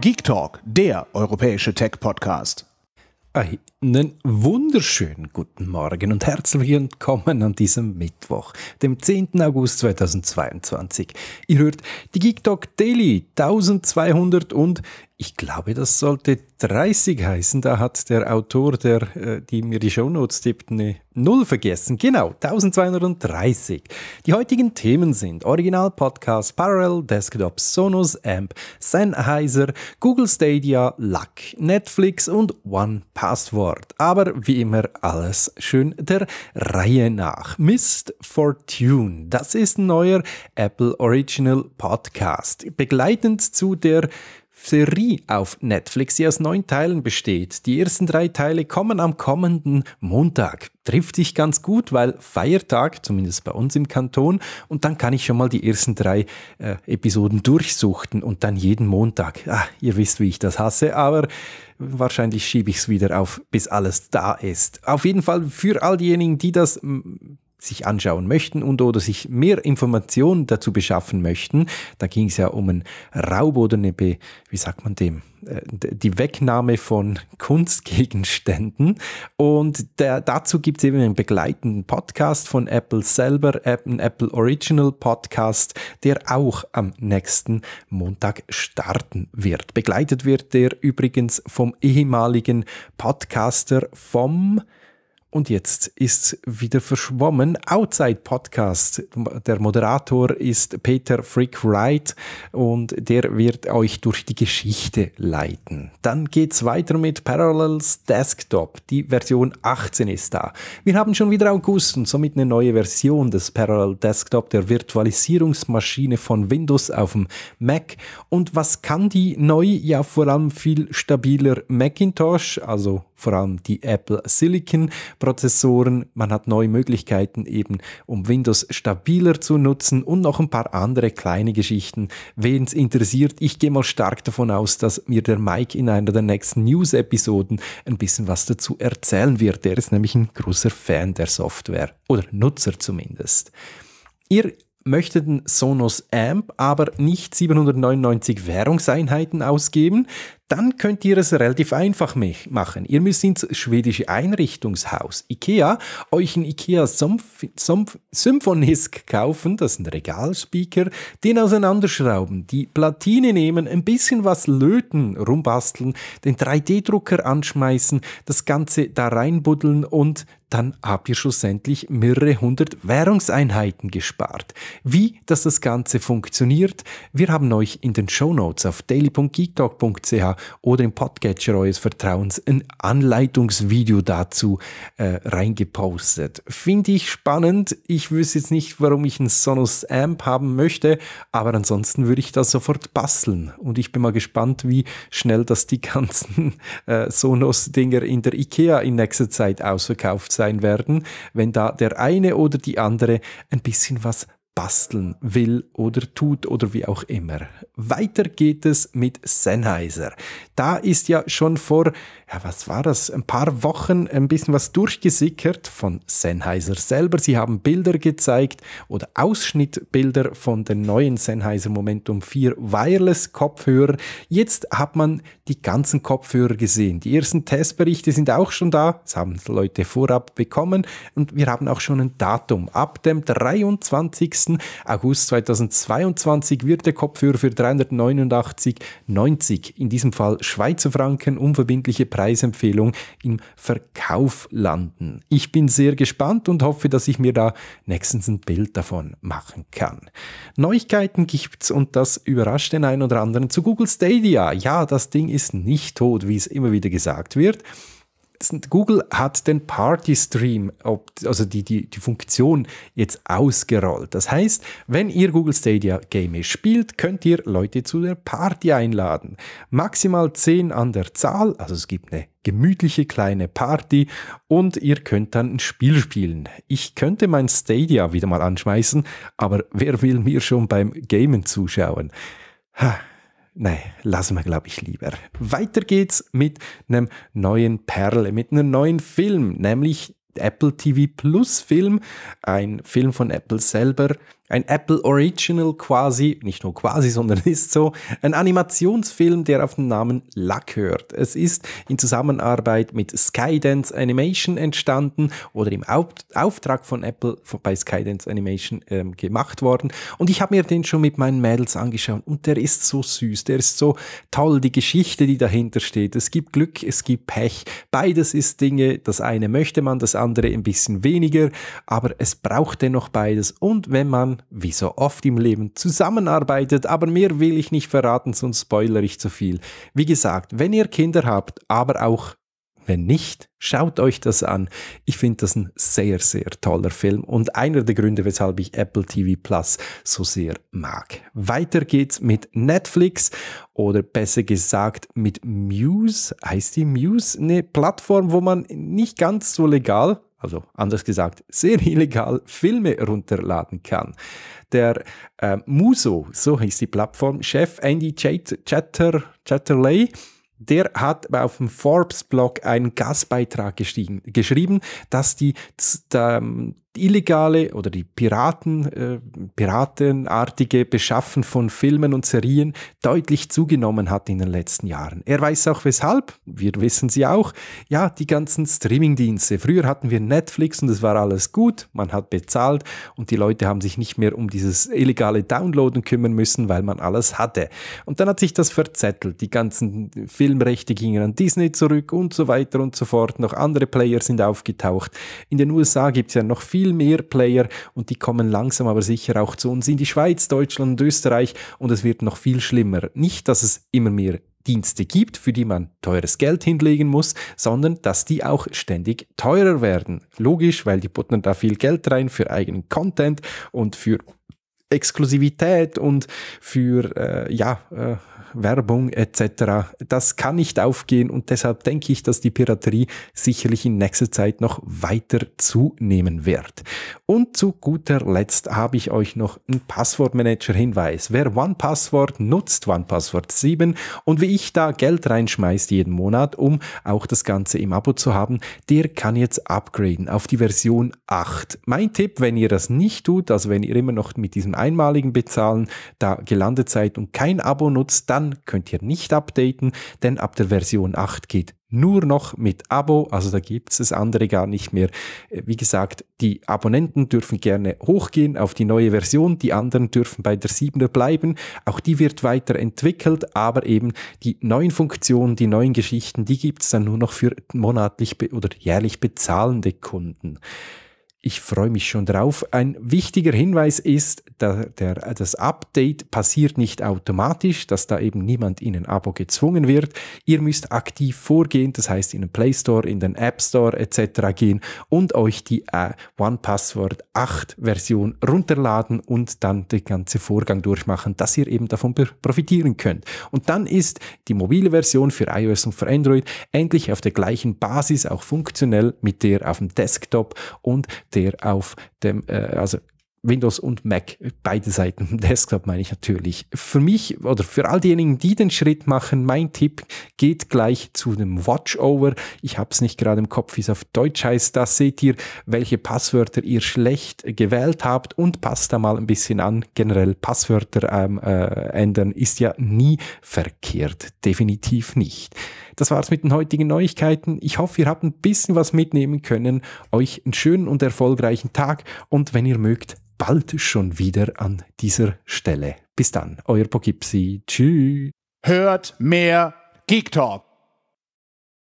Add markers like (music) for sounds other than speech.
Geek Talk, der europäische Tech-Podcast. Einen wunderschönen guten Morgen und herzlich willkommen an diesem Mittwoch, dem 10. August 2022. Ihr hört die Geek Talk Daily 1200 und ich glaube, das sollte 30 heißen. Da hat der Autor, der, äh, die mir die Shownotes tippt, eine Null vergessen. Genau, 1230. Die heutigen Themen sind Original Podcast, Parallel Desktop, Sonos Amp, Sennheiser, Google Stadia, Luck, Netflix und One Password. Aber wie immer alles schön der Reihe nach. Mist Fortune, das ist ein neuer Apple Original Podcast. Begleitend zu der Serie auf Netflix, die aus neun Teilen besteht. Die ersten drei Teile kommen am kommenden Montag. Trifft sich ganz gut, weil Feiertag, zumindest bei uns im Kanton, und dann kann ich schon mal die ersten drei äh, Episoden durchsuchten und dann jeden Montag. Ah, ihr wisst, wie ich das hasse, aber wahrscheinlich schiebe ich es wieder auf, bis alles da ist. Auf jeden Fall für all diejenigen, die das sich anschauen möchten und oder sich mehr Informationen dazu beschaffen möchten, da ging es ja um einen Raub oder eine, Be wie sagt man dem, äh, die Wegnahme von (laughs) Kunstgegenständen. Und der, dazu gibt es eben einen begleitenden Podcast von Apple selber, einen Apple Original Podcast, der auch am nächsten Montag starten wird. Begleitet wird der übrigens vom ehemaligen Podcaster vom und jetzt ist wieder verschwommen. Outside Podcast. Der Moderator ist Peter Frick Wright und der wird euch durch die Geschichte leiten. Dann geht's weiter mit Parallels Desktop. Die Version 18 ist da. Wir haben schon wieder August und somit eine neue Version des Parallel Desktop, der Virtualisierungsmaschine von Windows auf dem Mac. Und was kann die neu? Ja, vor allem viel stabiler Macintosh, also vor allem die Apple Silicon Prozessoren, man hat neue Möglichkeiten eben, um Windows stabiler zu nutzen und noch ein paar andere kleine Geschichten. Wen es interessiert, ich gehe mal stark davon aus, dass mir der Mike in einer der nächsten News-Episoden ein bisschen was dazu erzählen wird. Der ist nämlich ein großer Fan der Software oder Nutzer zumindest. Ihr möchtet den Sonos Amp aber nicht 799 Währungseinheiten ausgeben dann könnt ihr es relativ einfach machen. Ihr müsst ins schwedische Einrichtungshaus IKEA euch einen IKEA Symf Symf Symphonisk kaufen, das ist ein Regalspeaker, den auseinanderschrauben, die Platine nehmen, ein bisschen was löten, rumbasteln, den 3D-Drucker anschmeißen, das Ganze da reinbuddeln und dann habt ihr schlussendlich mehrere hundert Währungseinheiten gespart. Wie dass das Ganze funktioniert, wir haben euch in den Show Notes auf daily.geektalk.ch oder im Podcatcher eures Vertrauens ein Anleitungsvideo dazu äh, reingepostet. Finde ich spannend. Ich wüsste jetzt nicht, warum ich ein Sonos Amp haben möchte, aber ansonsten würde ich das sofort basteln. Und ich bin mal gespannt, wie schnell das die ganzen (laughs) äh, Sonos-Dinger in der IKEA in nächster Zeit ausverkauft sein werden, wenn da der eine oder die andere ein bisschen was basteln will oder tut oder wie auch immer. Weiter geht es mit Sennheiser. Da ist ja schon vor ja, was war das, ein paar Wochen ein bisschen was durchgesickert von Sennheiser selber. Sie haben Bilder gezeigt oder Ausschnittbilder von den neuen Sennheiser Momentum 4 Wireless Kopfhörer. Jetzt hat man die ganzen Kopfhörer gesehen. Die ersten Testberichte sind auch schon da. Das haben Leute vorab bekommen. Und wir haben auch schon ein Datum. Ab dem 23. August 2022 wird der Kopfhörer für 389,90 in diesem Fall Schweizer Franken unverbindliche Preise Preisempfehlung im Verkauf landen. Ich bin sehr gespannt und hoffe, dass ich mir da nächstens ein Bild davon machen kann. Neuigkeiten gibt's und das überrascht den einen oder anderen zu Google Stadia. Ja, das Ding ist nicht tot, wie es immer wieder gesagt wird. Google hat den Party Stream, also die, die, die Funktion, jetzt ausgerollt. Das heißt, wenn ihr Google Stadia Game spielt, könnt ihr Leute zu der Party einladen. Maximal 10 an der Zahl, also es gibt eine gemütliche kleine Party und ihr könnt dann ein Spiel spielen. Ich könnte mein Stadia wieder mal anschmeißen, aber wer will mir schon beim Gamen zuschauen? Ha. Nein, lassen wir, glaube ich, lieber. Weiter geht's mit einem neuen Perle, mit einem neuen Film, nämlich Apple TV Plus Film, ein Film von Apple selber, ein Apple Original quasi, nicht nur quasi, sondern (laughs) ist so, ein Animationsfilm, der auf den Namen Luck hört. Es ist in Zusammenarbeit mit Skydance Animation entstanden oder im Auftrag von Apple bei Skydance Animation ähm, gemacht worden. Und ich habe mir den schon mit meinen Mädels angeschaut und der ist so süß, der ist so toll, die Geschichte, die dahinter steht. Es gibt Glück, es gibt Pech. Beides ist Dinge, das eine möchte man, das andere ein bisschen weniger, aber es braucht dennoch beides. Und wenn man wie so oft im Leben, zusammenarbeitet, aber mehr will ich nicht verraten, sonst spoilere ich zu viel. Wie gesagt, wenn ihr Kinder habt, aber auch wenn nicht, schaut euch das an. Ich finde das ein sehr, sehr toller Film und einer der Gründe, weshalb ich Apple TV Plus so sehr mag. Weiter geht's mit Netflix oder besser gesagt mit Muse. Heißt die Muse eine Plattform, wo man nicht ganz so legal also anders gesagt, sehr illegal Filme runterladen kann. Der äh, Muso, so heißt die Plattform, Chef Andy Chatter, Chatterley, der hat auf dem Forbes-Blog einen Gastbeitrag geschrieben, dass die ähm, illegale oder die Piraten, äh, piratenartige Beschaffen von Filmen und Serien deutlich zugenommen hat in den letzten Jahren. Er weiß auch weshalb, wir wissen sie auch, ja, die ganzen Streamingdienste. Früher hatten wir Netflix und es war alles gut, man hat bezahlt und die Leute haben sich nicht mehr um dieses illegale Downloaden kümmern müssen, weil man alles hatte. Und dann hat sich das verzettelt. Die ganzen Filmrechte gingen an Disney zurück und so weiter und so fort. Noch andere Player sind aufgetaucht. In den USA gibt es ja noch viel viel mehr Player und die kommen langsam aber sicher auch zu uns in die Schweiz, Deutschland und Österreich und es wird noch viel schlimmer. Nicht, dass es immer mehr Dienste gibt, für die man teures Geld hinlegen muss, sondern dass die auch ständig teurer werden. Logisch, weil die putten da viel Geld rein für eigenen Content und für Exklusivität und für äh, ja äh, Werbung etc. Das kann nicht aufgehen und deshalb denke ich, dass die Piraterie sicherlich in nächster Zeit noch weiter zunehmen wird. Und zu guter Letzt habe ich euch noch einen Passwortmanager-Hinweis. Wer OnePassword nutzt, OnePassword 7 und wie ich da Geld reinschmeißt jeden Monat, um auch das Ganze im Abo zu haben, der kann jetzt upgraden auf die Version 8. Mein Tipp, wenn ihr das nicht tut, also wenn ihr immer noch mit diesem einmaligen Bezahlen da gelandet seid und kein Abo nutzt, dann dann könnt ihr nicht updaten, denn ab der Version 8 geht nur noch mit Abo, also da gibt es das andere gar nicht mehr. Äh, wie gesagt, die Abonnenten dürfen gerne hochgehen auf die neue Version, die anderen dürfen bei der 7er bleiben, auch die wird weiterentwickelt, aber eben die neuen Funktionen, die neuen Geschichten, die gibt es dann nur noch für monatlich oder jährlich bezahlende Kunden. Ich freue mich schon drauf. Ein wichtiger Hinweis ist, der, der, das Update passiert nicht automatisch, dass da eben niemand in ein Abo gezwungen wird. Ihr müsst aktiv vorgehen, das heißt in den Play Store, in den App Store etc. gehen und euch die äh, One Password 8 Version runterladen und dann den ganzen Vorgang durchmachen, dass ihr eben davon profitieren könnt. Und dann ist die mobile Version für iOS und für Android endlich auf der gleichen Basis auch funktionell mit der auf dem Desktop und der auf dem, äh, also Windows und Mac, beide Seiten, (laughs) Desktop meine ich natürlich. Für mich oder für all diejenigen, die den Schritt machen, mein Tipp geht gleich zu dem Watchover. Ich habe es nicht gerade im Kopf, wie es auf Deutsch heißt. Da seht ihr, welche Passwörter ihr schlecht gewählt habt und passt da mal ein bisschen an. Generell Passwörter ähm, äh, ändern ist ja nie verkehrt, definitiv nicht. Das war's mit den heutigen Neuigkeiten. Ich hoffe, ihr habt ein bisschen was mitnehmen können. Euch einen schönen und erfolgreichen Tag und wenn ihr mögt, bald schon wieder an dieser Stelle. Bis dann, euer Pogipsi. Tschüss. Hört mehr Geek Talk.